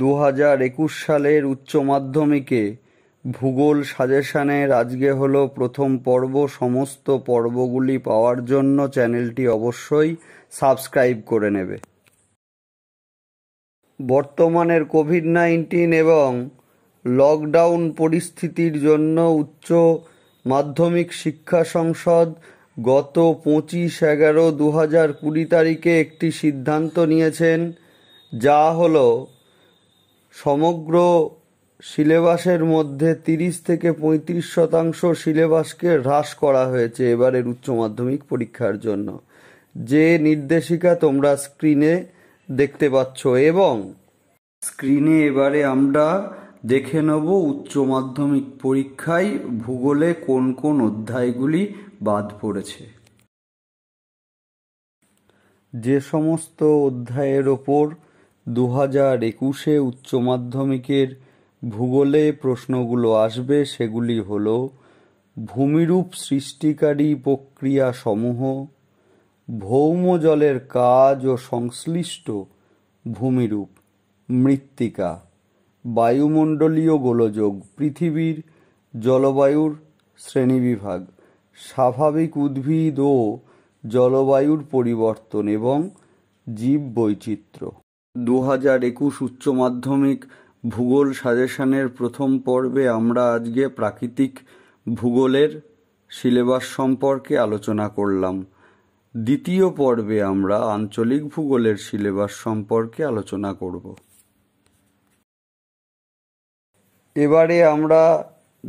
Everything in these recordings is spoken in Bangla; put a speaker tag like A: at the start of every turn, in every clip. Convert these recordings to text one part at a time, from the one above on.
A: দু হাজার একুশ সালের উচ্চ মাধ্যমিকে ভূগোল সাজেশানের আজকে হলো প্রথম পর্ব সমস্ত পর্বগুলি পাওয়ার জন্য চ্যানেলটি অবশ্যই সাবস্ক্রাইব করে নেবে বর্তমানের কোভিড নাইন্টিন এবং লকডাউন পরিস্থিতির জন্য উচ্চ মাধ্যমিক শিক্ষা সংসদ গত পঁচিশ এগারো দু হাজার কুড়ি তারিখে একটি সিদ্ধান্ত নিয়েছেন যা হলো সমগ্র সিলেবাসের মধ্যে তিরিশ থেকে পঁয়ত্রিশ শতাংশ সিলেবাসকে হ্রাস করা হয়েছে এবারের উচ্চ মাধ্যমিক পরীক্ষার জন্য যে নির্দেশিকা তোমরা স্ক্রিনে দেখতে পাচ্ছ এবং স্ক্রিনে এবারে আমরা দেখে নেব উচ্চ মাধ্যমিক পরীক্ষায় ভূগোলে কোন কোন অধ্যায়গুলি বাদ পড়েছে যে সমস্ত অধ্যায়ের ওপর দু হাজার একুশে উচ্চ মাধ্যমিকের ভূগোলে প্রশ্নগুলো আসবে সেগুলি হল ভূমিরূপ সৃষ্টিকারী প্রক্রিয়া সমূহ ভৌম জলের কাজ ও সংশ্লিষ্ট ভূমিরূপ মৃত্তিকা বায়ুমণ্ডলীয় গোলযোগ পৃথিবীর জলবায়ুর শ্রেণীবিভাগ স্বাভাবিক উদ্ভিদ ও জলবায়ুর পরিবর্তন এবং জীব বৈচিত্র্য দু হাজার একুশ উচ্চ মাধ্যমিক ভূগোল সাজেশনের প্রথম পর্বে আমরা আজকে প্রাকৃতিক ভূগোলের সিলেবাস সম্পর্কে আলোচনা করলাম দ্বিতীয় পর্বে আমরা আঞ্চলিক ভূগোলের সিলেবাস সম্পর্কে আলোচনা করব এবারে আমরা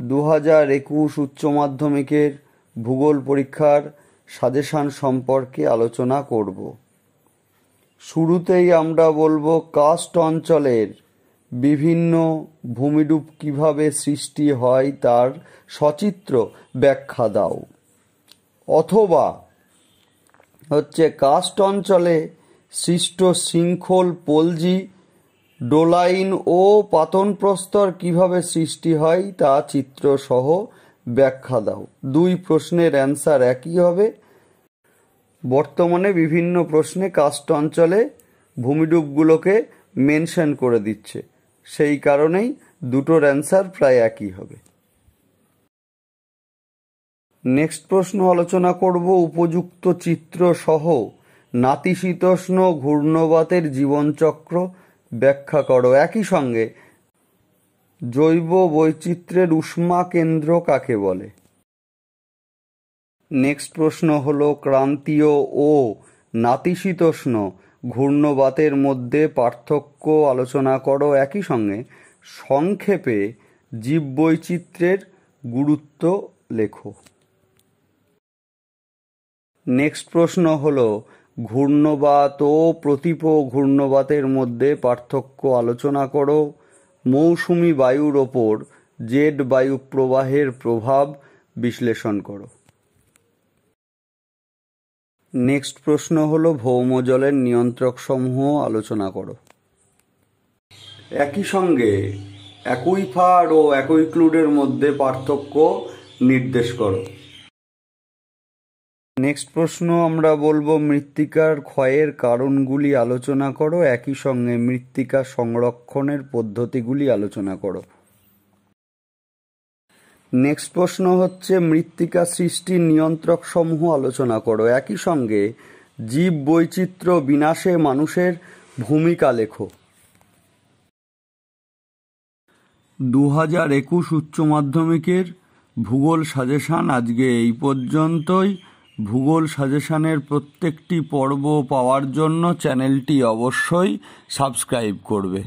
A: দু হাজার একুশ উচ্চ মাধ্যমিকের ভূগোল পরীক্ষার সাজেশান সম্পর্কে আলোচনা করবো শুরুতেই আমরা বলবো কাস্ট অঞ্চলের বিভিন্ন ভূমিরূপ কিভাবে সৃষ্টি হয় তার সচিত্র ব্যাখ্যা দাও অথবা হচ্ছে কাস্ট অঞ্চলে সৃষ্ট শৃঙ্খল পলজি ডোলাইন ও পাতন প্রস্তর কিভাবে সৃষ্টি হয় তা চিত্রসহ ব্যাখ্যা দাও দুই প্রশ্নের অ্যান্সার একই হবে বর্তমানে বিভিন্ন প্রশ্নে কাস্ট অঞ্চলে ভূমিডুবগুলোকে মেনশন করে দিচ্ছে সেই কারণেই দুটোর অ্যান্সার প্রায় একই হবে নেক্সট প্রশ্ন আলোচনা করব উপযুক্ত চিত্র সহ নাতিশীতোষ্ণ ঘূর্ণবাতের জীবনচক্র ব্যাখ্যা করো একই সঙ্গে জৈব বৈচিত্র্যের উষ্মা কেন্দ্র কাকে বলে নেক্সট প্রশ্ন হল ক্রান্তীয় ও নাতিশীতোষ্ণ ঘূর্ণবাতের মধ্যে পার্থক্য আলোচনা করো একই সঙ্গে সংক্ষেপে জীববৈচিত্র্যের গুরুত্ব লেখো নেক্সট প্রশ্ন হল ঘূর্ণবাত ও প্রতিপ ঘূর্ণবাতের মধ্যে পার্থক্য আলোচনা করো মৌসুমি বায়ুর ওপর জেড বায়ু প্রবাহের প্রভাব বিশ্লেষণ করো নেক্সট প্রশ্ন হলো ভৌমজলের নিয়ন্ত্রক সমূহ আলোচনা করো একই সঙ্গে অ্যাকুইফার ও অ্যাকুইক্লুডের মধ্যে পার্থক্য নির্দেশ করো নেক্সট প্রশ্ন আমরা বলবো মৃত্তিকার ক্ষয়ের কারণগুলি আলোচনা করো একই সঙ্গে মৃত্তিকা সংরক্ষণের পদ্ধতিগুলি আলোচনা করো নেক্সট প্রশ্ন হচ্ছে মৃত্তিকা সৃষ্টির নিয়ন্ত্রক সমূহ আলোচনা করো একই সঙ্গে জীব বৈচিত্র্য বিনাশে মানুষের ভূমিকা লেখো দু হাজার একুশ উচ্চ মাধ্যমিকের ভূগোল সাজেশান আজকে এই পর্যন্তই ভূগোল সাজেশানের প্রত্যেকটি পর্ব পাওয়ার জন্য চ্যানেলটি অবশ্যই সাবস্ক্রাইব করবে